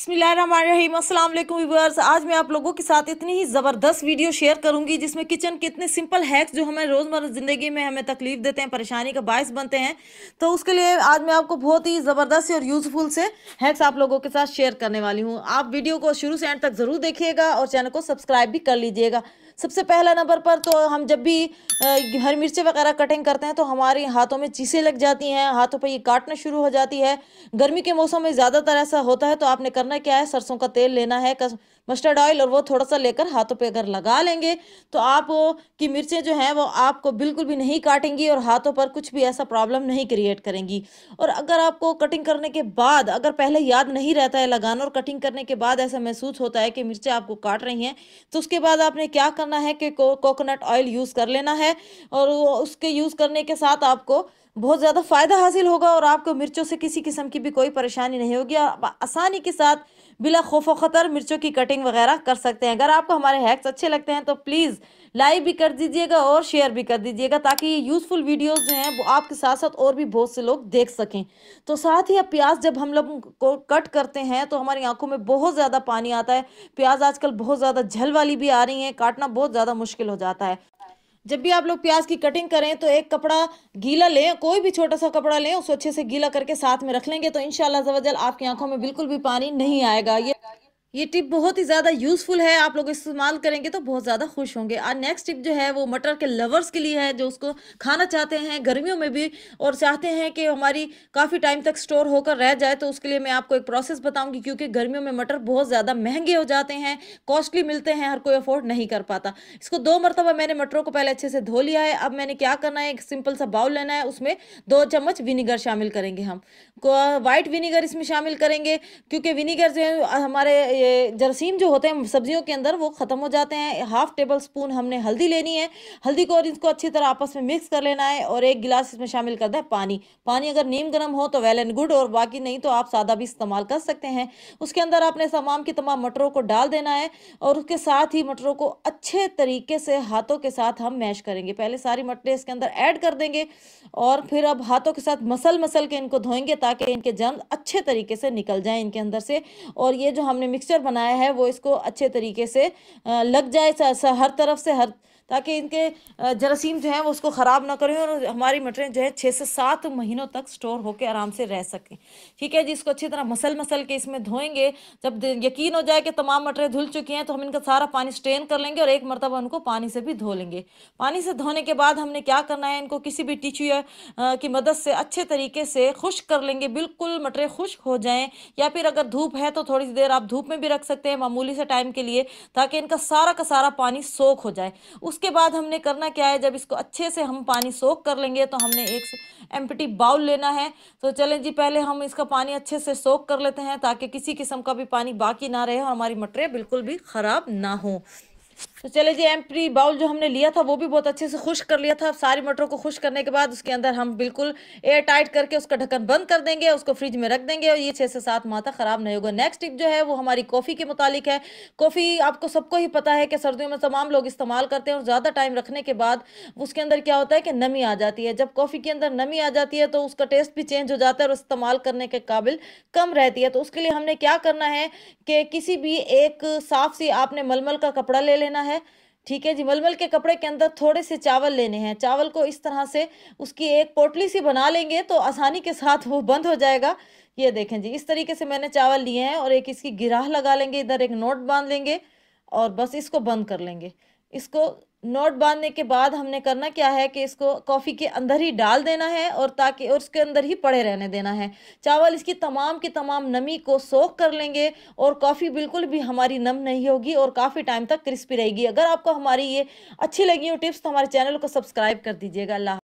अस्सलाम वालेकुम व्यूअर्स आज मैं आप लोगों के साथ इतनी ही ज़बरदस्त वीडियो शेयर करूंगी जिसमें किचन के इतने सिंपल हैक्स जो हमें रोज़मर्रा ज़िंदगी में हमें तकलीफ देते हैं परेशानी का बायस बनते हैं तो उसके लिए आज मैं आपको बहुत ही ज़बरदस्त और यूज़फुल से हैक्स आप लोगों के साथ शेयर करने वाली हूँ आप वीडियो को शुरू से एंड तक ज़रूर देखिएगा और चैनल को सब्सक्राइब भी कर लीजिएगा सबसे पहला नंबर पर तो हम जब भी हरी मिर्चें वगैरह कटिंग करते हैं तो हमारे हाथों में चीसें लग जाती हैं हाथों पर ये काटना शुरू हो जाती है गर्मी के मौसम में ज़्यादातर ऐसा होता है तो आपने करना क्या है सरसों का तेल लेना है मस्टर्ड ऑयल और वो थोड़ा सा लेकर हाथों पे अगर लगा लेंगे तो आप की मिर्चें जो हैं वो आपको बिल्कुल भी नहीं काटेंगी और हाथों पर कुछ भी ऐसा प्रॉब्लम नहीं क्रिएट करेंगी और अगर आपको कटिंग करने के बाद अगर पहले याद नहीं रहता है लगाना और कटिंग करने के बाद ऐसा महसूस होता है कि मिर्चें आपको काट रही हैं तो उसके बाद आपने क्या करना है कि कोकोनट ऑयल यूज़ कर लेना है और उसके यूज़ करने के साथ आपको बहुत ज़्यादा फ़ायदा हासिल होगा और आपको मिर्चों से किसी किस्म की भी कोई परेशानी नहीं होगी आप आसानी के साथ बिला खौफ ख़तर मिर्चों की कटिंग वगैरह कर सकते हैं अगर आपको हमारे हैक्स अच्छे लगते हैं तो प्लीज़ लाइक भी कर दीजिएगा और शेयर भी कर दीजिएगा ताकि ये यूज़फुल वीडियोस जो हैं वो आपके साथ साथ और भी बहुत से लोग देख सकें तो साथ ही अब प्याज जब हम लोग को कट करते हैं तो हमारी आंखों में बहुत ज़्यादा पानी आता है प्याज आजकल बहुत ज़्यादा झल वाली भी आ रही हैं काटना बहुत ज़्यादा मुश्किल हो जाता है जब भी आप लोग प्याज की कटिंग करें तो एक कपड़ा गीला लें कोई भी छोटा सा कपड़ा लें उसको अच्छे से गीला करके साथ में रख लेंगे तो इनशाला शाला आपकी आंखों में बिल्कुल भी पानी नहीं आएगा ये ये टिप बहुत ही ज़्यादा यूज़फुल है आप लोग इस्तेमाल करेंगे तो बहुत ज़्यादा खुश होंगे और नेक्स्ट टिप जो है वो मटर के लवर्स के लिए है जो उसको खाना चाहते हैं गर्मियों में भी और चाहते हैं कि हमारी काफ़ी टाइम तक स्टोर होकर रह जाए तो उसके लिए मैं आपको एक प्रोसेस बताऊंगी क्योंकि गर्मियों में मटर बहुत ज़्यादा महंगे हो जाते हैं कॉस्टली मिलते हैं हर कोई अफोर्ड नहीं कर पाता इसको दो मरतबा मैंने मटरों को पहले अच्छे से धो लिया है अब मैंने क्या करना है एक सिंपल सा बाउल लेना है उसमें दो चम्मच विनीगर शामिल करेंगे हम वाइट विनीगर इसमें शामिल करेंगे क्योंकि विनीगर जो है हमारे ये जरसीम जो होते हैं सब्जियों के अंदर वो ख़त्म हो जाते हैं हाफ़ टेबल स्पून हमने हल्दी लेनी है हल्दी को और इसको अच्छी तरह आपस में मिक्स कर लेना है और एक गिलास इसमें शामिल कर दें पानी पानी अगर नीम गर्म हो तो वेल एंड गुड और बाकी नहीं तो आप सादा भी इस्तेमाल कर सकते हैं उसके अंदर आपने तमाम की तमाम मटरों को डाल देना है और उसके साथ ही मटरों को अच्छे तरीके से हाथों के साथ हम मैश करेंगे पहले सारी मटरें इसके अंदर ऐड कर देंगे और फिर अब हाथों के साथ मसल मसल के इनको धोएंगे ताकि इनके जर्म अच्छे तरीके से निकल जाए इनके अंदर से और ये जो हमने मिक्स मिक्सचर बनाया है वो इसको अच्छे तरीके से लग जाए हर तरफ से हर ताकि इनके जरासीम जो हैं वो उसको ख़राब ना करें और हमारी मटरें जो है छः से सात महीनों तक स्टोर होकर आराम से रह सकें ठीक है जी इसको अच्छी तरह मसल मसल के इसमें धोएंगे जब यकीन हो जाए कि तमाम मटरें धुल चुकी हैं तो हम इनका सारा पानी स्ट्रेन कर लेंगे और एक मरतबा उनको पानी से भी धो लेंगे पानी से धोने के बाद हमने क्या करना है इनको किसी भी टिश्यू की मदद से अच्छे तरीके से खुश कर लेंगे बिल्कुल मटरें खुश हो जाएँ या फिर अगर धूप है तो थोड़ी सी देर आप धूप में भी रख सकते हैं मामूली से टाइम के लिए ताकि इनका सारा का सारा पानी सोख हो जाए उस उसके बाद हमने करना क्या है जब इसको अच्छे से हम पानी सोख कर लेंगे तो हमने एक एम बाउल लेना है तो चलें जी पहले हम इसका पानी अच्छे से सोख कर लेते हैं ताकि किसी किस्म का भी पानी बाकी ना रहे और हमारी मटरें बिल्कुल भी ख़राब ना हो तो चले जी एम प्री बाउल जो हमने लिया था वो भी बहुत अच्छे से खुश कर लिया था सारी मटरों को खुश करने के बाद उसके अंदर हम बिल्कुल एयर टाइट करके उसका ढक्कन बंद कर देंगे उसको फ्रिज में रख देंगे और ये छः से सात माह तक ख़राब नहीं होगा नेक्स्ट टिप जो है वो हमारी कॉफ़ी के मुतालिक है कॉफ़ी आपको सबको ही पता है कि सर्दियों में तमाम लोग इस्तेमाल करते हैं और ज़्यादा टाइम रखने के बाद उसके अंदर क्या होता है कि नमी आ जाती है जब कॉफ़ी के अंदर नमी आ जाती है तो उसका टेस्ट भी चेंज हो जाता है और इस्तेमाल करने के काबिल कम रहती है तो उसके लिए हमने क्या करना है कि किसी भी एक साफ़ सी आपने मलमल का कपड़ा ले लेना लेना है ठीक है जी मलमल के कपड़े के अंदर थोड़े से चावल लेने हैं चावल को इस तरह से उसकी एक पोटली सी बना लेंगे तो आसानी के साथ वो बंद हो जाएगा ये देखें जी इस तरीके से मैंने चावल लिए हैं और एक इसकी गिराह लगा लेंगे इधर एक नोट बांध लेंगे और बस इसको बंद कर लेंगे इसको नोट बांधने के बाद हमने करना क्या है कि इसको कॉफ़ी के अंदर ही डाल देना है और ताकि और उसके अंदर ही पड़े रहने देना है चावल इसकी तमाम की तमाम नमी को सोख कर लेंगे और कॉफ़ी बिल्कुल भी हमारी नम नहीं होगी और काफ़ी टाइम तक क्रिस्पी रहेगी अगर आपको हमारी ये अच्छी लगी हो टिप्स तो हमारे चैनल को सब्सक्राइब कर दीजिएगा अल्लाह